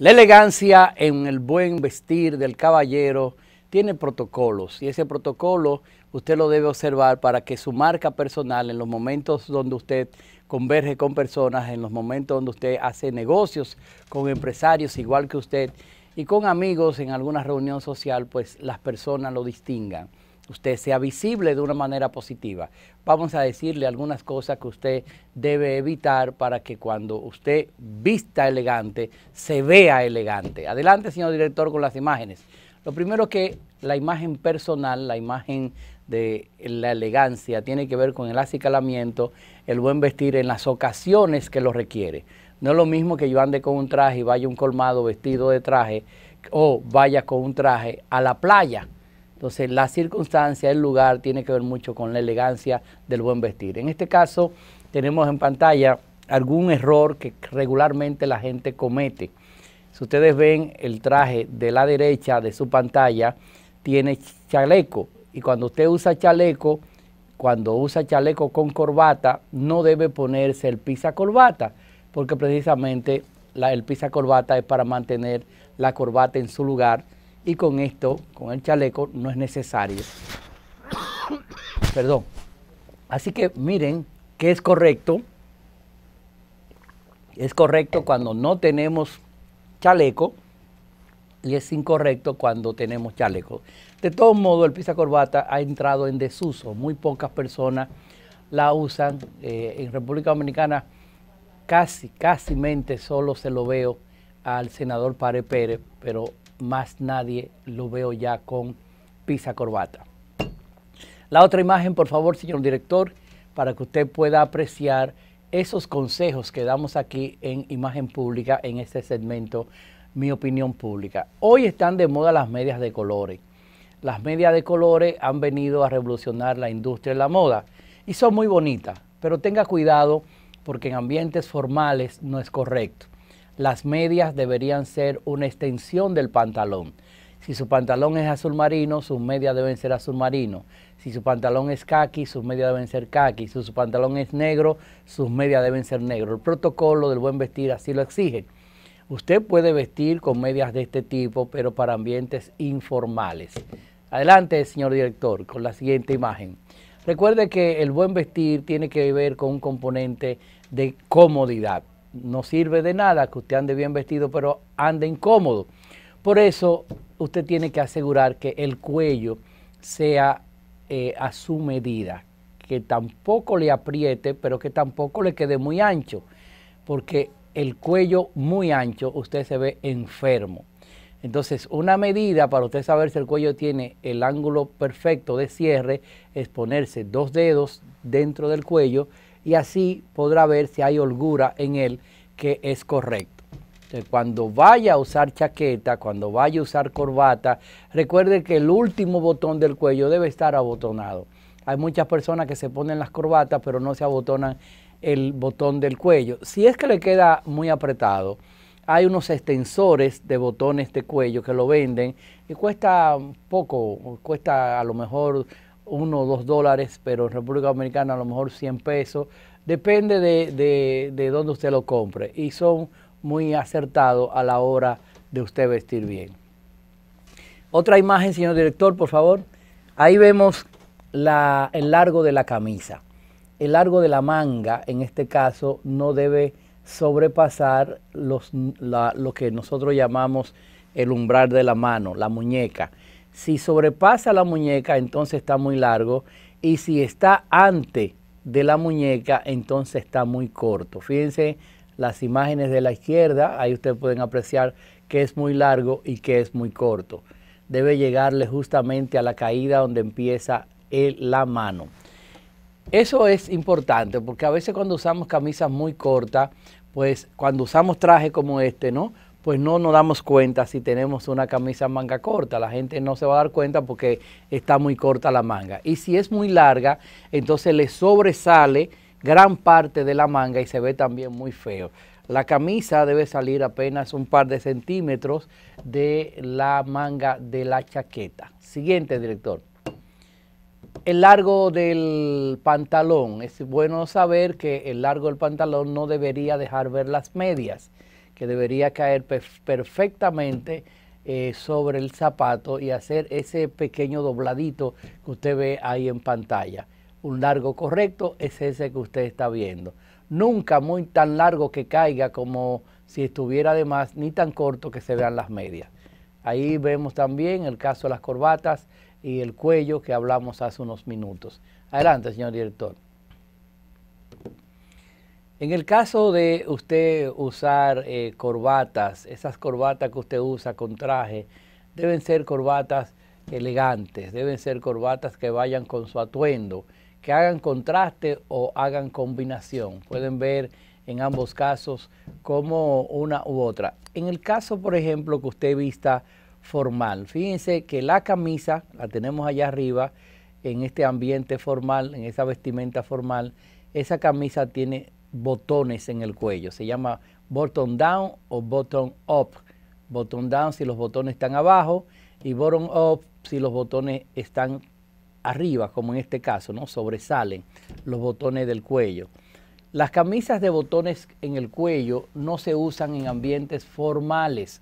La elegancia en el buen vestir del caballero tiene protocolos y ese protocolo usted lo debe observar para que su marca personal en los momentos donde usted converge con personas, en los momentos donde usted hace negocios con empresarios igual que usted y con amigos en alguna reunión social, pues las personas lo distingan usted sea visible de una manera positiva. Vamos a decirle algunas cosas que usted debe evitar para que cuando usted vista elegante, se vea elegante. Adelante, señor director, con las imágenes. Lo primero que la imagen personal, la imagen de la elegancia, tiene que ver con el acicalamiento, el buen vestir en las ocasiones que lo requiere. No es lo mismo que yo ande con un traje y vaya un colmado vestido de traje o vaya con un traje a la playa entonces, la circunstancia, el lugar, tiene que ver mucho con la elegancia del buen vestir. En este caso, tenemos en pantalla algún error que regularmente la gente comete. Si ustedes ven el traje de la derecha de su pantalla, tiene chaleco. Y cuando usted usa chaleco, cuando usa chaleco con corbata, no debe ponerse el pisa corbata, porque precisamente el pisa corbata es para mantener la corbata en su lugar y con esto, con el chaleco, no es necesario. Perdón. Así que miren que es correcto. Es correcto cuando no tenemos chaleco y es incorrecto cuando tenemos chaleco. De todos modos, el pisa corbata ha entrado en desuso. Muy pocas personas la usan. Eh, en República Dominicana casi, casi mente solo se lo veo al senador Pare Pérez, pero más nadie lo veo ya con pizza corbata. La otra imagen, por favor, señor director, para que usted pueda apreciar esos consejos que damos aquí en Imagen Pública en este segmento Mi Opinión Pública. Hoy están de moda las medias de colores. Las medias de colores han venido a revolucionar la industria de la moda y son muy bonitas, pero tenga cuidado porque en ambientes formales no es correcto las medias deberían ser una extensión del pantalón. Si su pantalón es azul marino, sus medias deben ser azul marino. Si su pantalón es khaki, sus medias deben ser khaki. Si su pantalón es negro, sus medias deben ser negro. El protocolo del buen vestir así lo exige. Usted puede vestir con medias de este tipo, pero para ambientes informales. Adelante, señor director, con la siguiente imagen. Recuerde que el buen vestir tiene que ver con un componente de comodidad no sirve de nada que usted ande bien vestido, pero ande incómodo. Por eso usted tiene que asegurar que el cuello sea eh, a su medida, que tampoco le apriete, pero que tampoco le quede muy ancho, porque el cuello muy ancho usted se ve enfermo. Entonces, una medida para usted saber si el cuello tiene el ángulo perfecto de cierre es ponerse dos dedos dentro del cuello y así podrá ver si hay holgura en él que es correcto. cuando vaya a usar chaqueta, cuando vaya a usar corbata, recuerde que el último botón del cuello debe estar abotonado. Hay muchas personas que se ponen las corbatas pero no se abotonan el botón del cuello. Si es que le queda muy apretado, hay unos extensores de botones de cuello que lo venden y cuesta poco, cuesta a lo mejor uno o dos dólares, pero en República Dominicana a lo mejor 100 pesos. Depende de, de, dónde usted lo compre y son muy acertados a la hora de usted vestir bien. Otra imagen, señor director, por favor. Ahí vemos el largo de la camisa. El largo de la manga, en este caso, no debe sobrepasar lo que nosotros llamamos el umbral de la mano, la muñeca. Si sobrepasa la muñeca, entonces está muy largo. Y si está antes de la muñeca, entonces está muy corto. Fíjense las imágenes de la izquierda, ahí ustedes pueden apreciar que es muy largo y que es muy corto. Debe llegarle justamente a la caída donde empieza la mano. Eso es importante porque a veces cuando usamos camisas muy cortas, pues cuando usamos traje como este, ¿no? pues no nos damos cuenta si tenemos una camisa manga corta. La gente no se va a dar cuenta porque está muy corta la manga. Y si es muy larga, entonces le sobresale gran parte de la manga y se ve también muy feo. La camisa debe salir apenas un par de centímetros de la manga de la chaqueta. Siguiente, director. El largo del pantalón. Es bueno saber que el largo del pantalón no debería dejar ver las medias que debería caer perfectamente eh, sobre el zapato y hacer ese pequeño dobladito que usted ve ahí en pantalla. Un largo correcto es ese que usted está viendo. Nunca muy tan largo que caiga como si estuviera de más, ni tan corto que se vean las medias. Ahí vemos también el caso de las corbatas y el cuello que hablamos hace unos minutos. Adelante, señor director. En el caso de usted usar eh, corbatas, esas corbatas que usted usa con traje, deben ser corbatas elegantes, deben ser corbatas que vayan con su atuendo, que hagan contraste o hagan combinación. Pueden ver en ambos casos como una u otra. En el caso, por ejemplo, que usted vista formal, fíjense que la camisa la tenemos allá arriba, en este ambiente formal, en esa vestimenta formal, esa camisa tiene botones en el cuello. Se llama bottom down o bottom up. Bottom down si los botones están abajo y bottom up si los botones están arriba, como en este caso, ¿no? Sobresalen los botones del cuello. Las camisas de botones en el cuello no se usan en ambientes formales.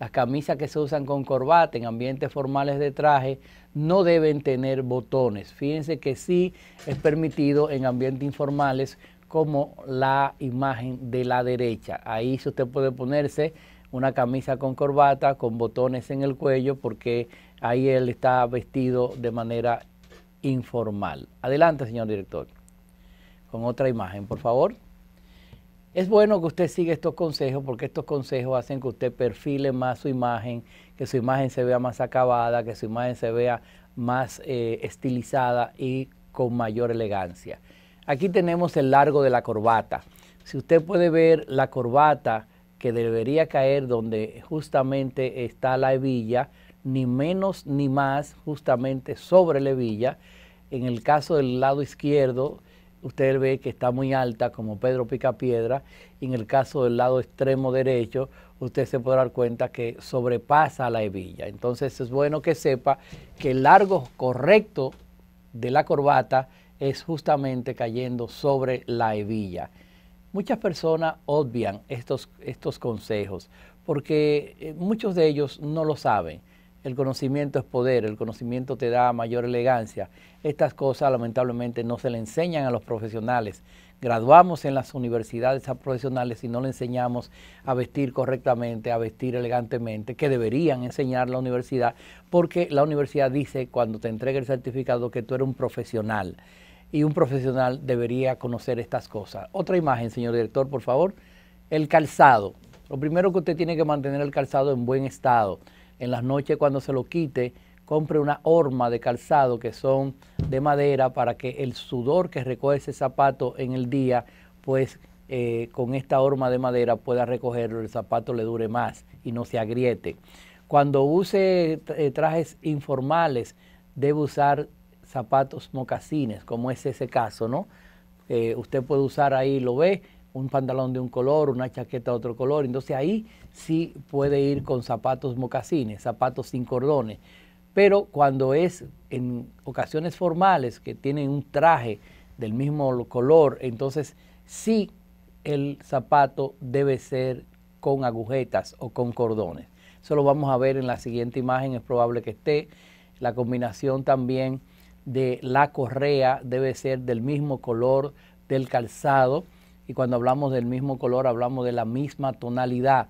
Las camisas que se usan con corbata en ambientes formales de traje no deben tener botones. Fíjense que sí es permitido en ambientes informales como la imagen de la derecha. Ahí usted puede ponerse una camisa con corbata, con botones en el cuello, porque ahí él está vestido de manera informal. Adelante, señor director, con otra imagen, por favor. Es bueno que usted siga estos consejos porque estos consejos hacen que usted perfile más su imagen, que su imagen se vea más acabada, que su imagen se vea más eh, estilizada y con mayor elegancia. Aquí tenemos el largo de la corbata. Si usted puede ver la corbata que debería caer donde justamente está la hebilla, ni menos ni más justamente sobre la hebilla. En el caso del lado izquierdo, usted ve que está muy alta como Pedro Picapiedra. en el caso del lado extremo derecho, usted se puede dar cuenta que sobrepasa la hebilla. Entonces es bueno que sepa que el largo correcto de la corbata es justamente cayendo sobre la hebilla. Muchas personas obvian estos, estos consejos porque eh, muchos de ellos no lo saben. El conocimiento es poder, el conocimiento te da mayor elegancia. Estas cosas lamentablemente no se le enseñan a los profesionales. Graduamos en las universidades a profesionales y no le enseñamos a vestir correctamente, a vestir elegantemente, que deberían enseñar la universidad, porque la universidad dice cuando te entrega el certificado que tú eres un profesional y un profesional debería conocer estas cosas. Otra imagen, señor director, por favor. El calzado. Lo primero que usted tiene que mantener el calzado en buen estado. En las noches cuando se lo quite, compre una horma de calzado que son de madera para que el sudor que recoge ese zapato en el día, pues eh, con esta horma de madera pueda recogerlo, el zapato le dure más y no se agriete. Cuando use eh, trajes informales, debe usar zapatos mocasines, como es ese caso, ¿no? Eh, usted puede usar ahí, lo ve, un pantalón de un color, una chaqueta de otro color. Entonces ahí sí puede ir con zapatos mocasines, zapatos sin cordones. Pero cuando es en ocasiones formales que tienen un traje del mismo color, entonces sí el zapato debe ser con agujetas o con cordones. Eso lo vamos a ver en la siguiente imagen, es probable que esté. La combinación también de la correa debe ser del mismo color del calzado y cuando hablamos del mismo color hablamos de la misma tonalidad.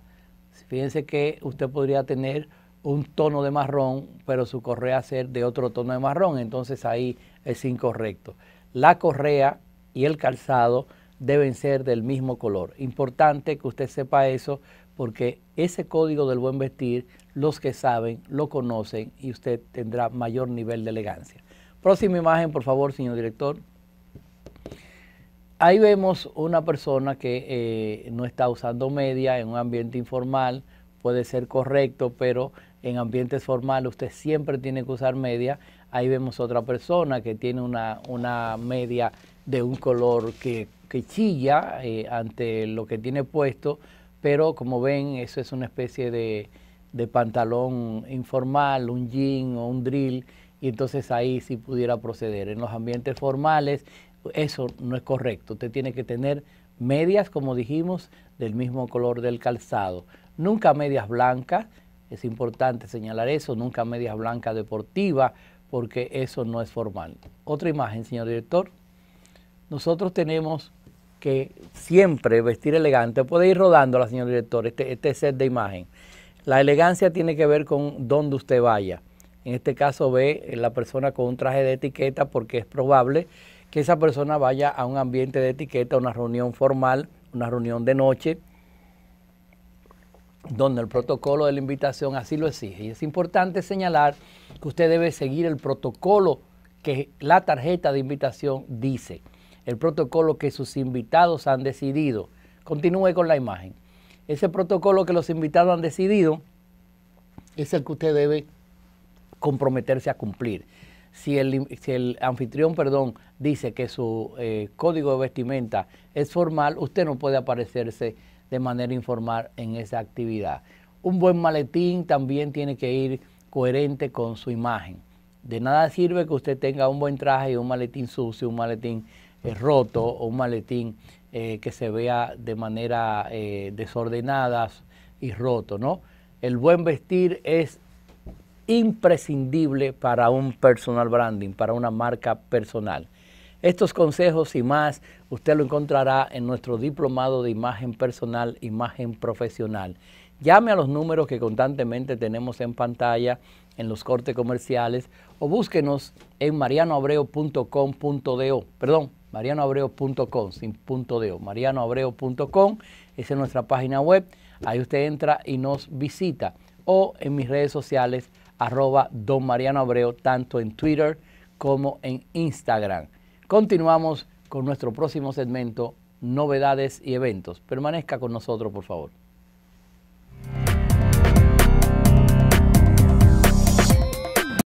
Fíjense que usted podría tener un tono de marrón, pero su correa ser de otro tono de marrón, entonces ahí es incorrecto. La correa y el calzado deben ser del mismo color. Importante que usted sepa eso porque ese código del buen vestir, los que saben, lo conocen y usted tendrá mayor nivel de elegancia. Próxima imagen, por favor, señor director. Ahí vemos una persona que eh, no está usando media en un ambiente informal, puede ser correcto, pero en ambientes formales usted siempre tiene que usar media. Ahí vemos otra persona que tiene una, media de un color que, chilla eh, ante lo que tiene puesto, pero como ven, eso es una especie de, de pantalón informal, un jean o un drill y entonces ahí sí pudiera proceder. En los ambientes formales eso no es correcto. Usted tiene que tener medias, como dijimos, del mismo color del calzado. Nunca medias blancas, es importante señalar eso, nunca medias blancas deportivas, porque eso no es formal. Otra imagen, señor director. Nosotros tenemos que siempre vestir elegante. Puede ir la señor director, este, este, set de imagen. La elegancia tiene que ver con dónde usted vaya. En este caso ve eh, la persona con un traje de etiqueta porque es probable que esa persona vaya a un ambiente de etiqueta, una reunión formal, una reunión de noche, donde el protocolo de la invitación así lo exige. Y es importante señalar que usted debe seguir el protocolo que la tarjeta de invitación dice, el protocolo que sus invitados han decidido. Continúe con la imagen. Ese protocolo que los invitados han decidido es el que usted debe comprometerse a cumplir. Si el, anfitrión, perdón, dice que su eh, código de vestimenta es formal, usted no puede aparecerse de manera informal en esa actividad. Un buen maletín también tiene que ir coherente con su imagen. De nada sirve que usted tenga un buen traje y un maletín sucio, un maletín eh, roto o un maletín eh, que se vea de manera desordenada y roto, ¿no? El buen vestir es imprescindible para un personal branding, para una marca personal. Estos consejos y más usted lo encontrará en nuestro diplomado de imagen personal, imagen profesional. Llame a los números que constantemente tenemos en pantalla en los cortes comerciales o búsquenos en o perdón, marianoabreo.com, sin punto .do, Marianoabreo.com esa es nuestra página web, ahí usted entra y nos visita o en mis redes sociales arroba Don Mariano Abreu, tanto en Twitter como en Instagram. Continuamos con nuestro próximo segmento, novedades y eventos. Permanezca con nosotros, por favor.